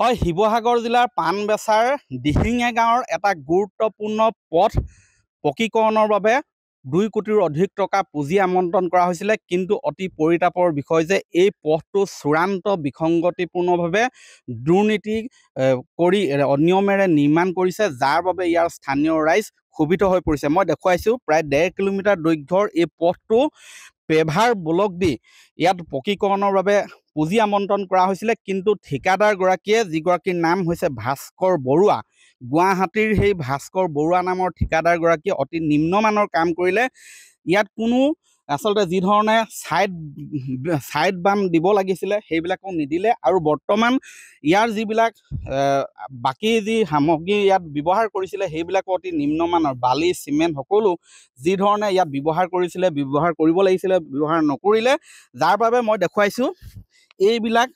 হয় শিৱসাগৰ জিলাৰ পাণবেচাৰ দিহিঙে গাঁৱৰ এটা গুৰুত্বপূৰ্ণ পথ পকীকৰণৰ বাবে দুই কোটিৰ অধিক টকা পুঁজি আমন্ত্ৰণ কৰা হৈছিলে কিন্তু অতি পৰিতাপৰ বিষয় যে এই পথটো চূড়ান্ত বিসংগতিপূৰ্ণভাৱে দুৰ্নীতি কৰি অনিয়মেৰে নিৰ্মাণ কৰিছে যাৰ বাবে ইয়াৰ স্থানীয় ৰাইজ শোভিত হৈ পৰিছে মই দেখুৱাইছোঁ প্ৰায় ডেৰ কিলোমিটাৰ দৈৰ্ঘ্যৰ এই পথটো পেভাৰ ব্লক দি ইয়াত পকীকৰণৰ বাবে পুঁজি আমন্ত্ৰণ কৰা হৈছিলে কিন্তু ঠিকাদাৰগৰাকীয়ে যিগৰাকীৰ নাম হৈছে ভাস্কৰ বৰুৱা গুৱাহাটীৰ সেই ভাস্কৰ বৰুৱা নামৰ ঠিকাদাৰগৰাকীয়ে অতি নিম্নমানৰ কাম কৰিলে ইয়াত কোনো আচলতে যিধৰণে ছাইড ছাইড বাম দিব লাগিছিলে সেইবিলাকো নিদিলে আৰু বৰ্তমান ইয়াৰ যিবিলাক বাকী যি সামগ্ৰী ইয়াত ব্যৱহাৰ কৰিছিলে সেইবিলাকো অতি নিম্নমানৰ বালি চিমেণ্ট সকলো যিধৰণে ইয়াত ব্যৱহাৰ কৰিছিলে ব্যৱহাৰ কৰিব লাগিছিলে ব্যৱহাৰ নকৰিলে যাৰ বাবে মই দেখুৱাইছোঁ এইবিলাক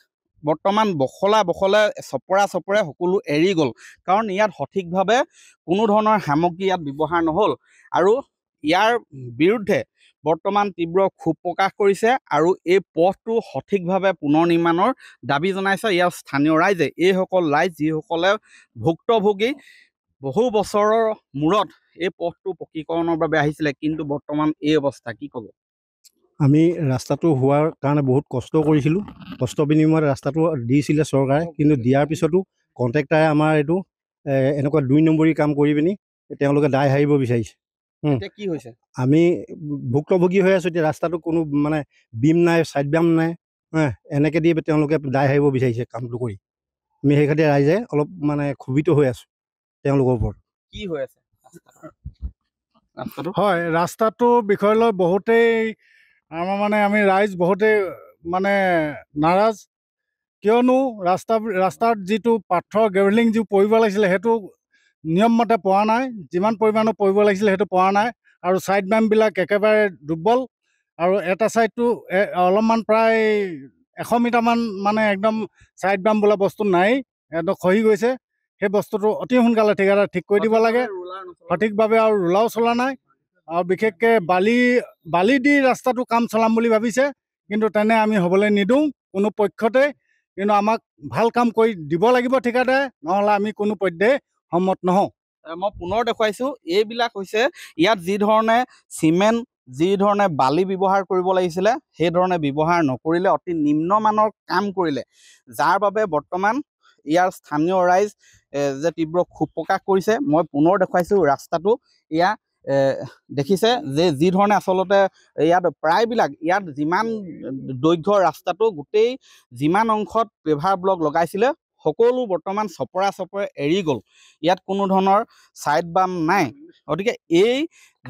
বৰ্তমান বখলা বখলে চপৰা চপৰে সকলো এৰি গ'ল কাৰণ ইয়াত সঠিকভাৱে কোনো ধৰণৰ সামগ্ৰী ইয়াত ব্যৱহাৰ নহ'ল আৰু ইয়াৰ বিৰুদ্ধে বৰ্তমান তীব্ৰ ক্ষোভ প্ৰকাশ কৰিছে আৰু এই পথটো সঠিকভাৱে পুনৰ নিৰ্মাণৰ দাবী জনাইছে ইয়াৰ স্থানীয় ৰাইজে এইসকল ৰাইজ যিসকলে ভুক্তভোগী বহু বছৰৰ মূৰত এই পথটো পকীকৰণৰ বাবে আহিছিলে কিন্তু বৰ্তমান এই অৱস্থা কি ক'ব আমি ৰাস্তাটো হোৱাৰ কাৰণে বহুত কষ্ট কৰিছিলোঁ কষ্ট বিনিময়ত ৰাস্তাটো দিছিলে চৰকাৰে কিন্তু দিয়াৰ পিছতো কণ্ট্ৰেক্টাৰে আমাৰ এইটো এনেকুৱা দুই নম্বৰী কাম কৰি পিনি তেওঁলোকে দায় সাৰিব বিচাৰিছে কি হৈছে আমি ভুক্তভোগী হৈ আছোঁ এতিয়া ৰাস্তাটো কোনো মানে বিম নাই ছাইড বাম নাই এনেকৈ দি তেওঁলোকে দায় সাৰিব বিচাৰিছে কামটো কৰি আমি সেই সেইখাতিৰে ৰাইজে অলপ মানে ক্ষোভিত হৈ আছোঁ তেওঁলোকৰ ওপৰত কি হৈ আছে হয় ৰাস্তাটোৰ বিষয় লৈ বহুতেই আমাৰ মানে আমি ৰাইজ বহুতেই মানে নাৰাজ কিয়নো ৰাস্তা ৰাস্তাত যিটো পাথৰ গেভেলিং যি পৰিব লাগিছিলে সেইটো নিয়মমতে পোৱা নাই যিমান পৰিমাণৰ পৰিব লাগিছিলে সেইটো পোৱা নাই আৰু ছাইড মেমবিলাক একেবাৰে দুৰ্বল আৰু এটা ছাইডটো অলপমান প্ৰায় এশ মিটাৰমান মানে একদম ছাইড বাম বোলা বস্তু নাই একদম খহি গৈছে সেই বস্তুটো অতি সোনকালে ঠিক ঠিক কৰি দিব লাগে সঠিকভাৱে আৰু ৰোলাও চলা নাই আৰু বিশেষকৈ বালি বালি দি ৰাস্তাটো কাম চলাম বুলি ভাবিছে কিন্তু তেনে আমি হ'বলৈ নিদিওঁ কোনো পক্ষতে কিন্তু আমাক ভাল কাম কৰি দিব লাগিব ঠিকাদাৰে নহ'লে আমি কোনো পৰ্যায়ে সন্মত নহওঁ মই পুনৰ দেখুৱাইছোঁ এইবিলাক হৈছে ইয়াত যি ধৰণে চিমেণ্ট যি ধৰণে বালি ব্যৱহাৰ কৰিব লাগিছিলে সেইধৰণে ব্যৱহাৰ নকৰিলে অতি নিম্নমানৰ কাম কৰিলে যাৰ বাবে বৰ্তমান ইয়াৰ স্থানীয় ৰাইজ যে তীব্ৰ ক্ষোভ প্ৰকাশ কৰিছে মই পুনৰ দেখুৱাইছোঁ ৰাস্তাটো এয়া দেখিছে যে যি ধৰণে আচলতে ইয়াত প্ৰায়বিলাক ইয়াত যিমান দৈৰ্ঘ্য ৰাস্তাটো গোটেই যিমান অংশত পেভাৰ ব্লক লগাইছিলে সকলো বৰ্তমান চপৰা চপৰে এৰি গ'ল ইয়াত কোনো ধৰণৰ ছাইড বাম নাই গতিকে এই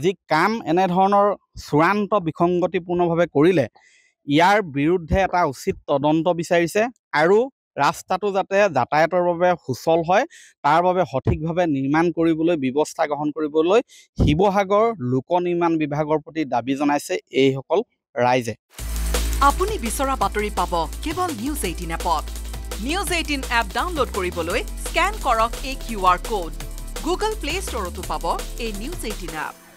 যি কাম এনেধৰণৰ চূড়ান্ত বিসংগতিপূৰ্ণভাৱে কৰিলে ইয়াৰ বিৰুদ্ধে এটা উচিত তদন্ত বিচাৰিছে আৰু ৰাস্তাটো যাতে যাতায়াতৰ বাবে সুচল হয় তাৰ বাবে সঠিকভাৱে নিৰ্মাণ কৰিবলৈ ব্যৱস্থা গ্ৰহণ কৰিবলৈ শিৱসাগৰ লোক নিৰ্মাণ বিভাগৰ প্ৰতি দাবী জনাইছে এইসকল ৰাইজে আপুনি বিচৰা বাতৰি পাব কেৱল নিউজ এইটিন এপত নিউজ এইটিন এপ ডাউনলোড কৰিবলৈ স্কেন কৰক এই Q R code Google Play ষ্টৰতো পাব এই নিউজ এইটিন এপ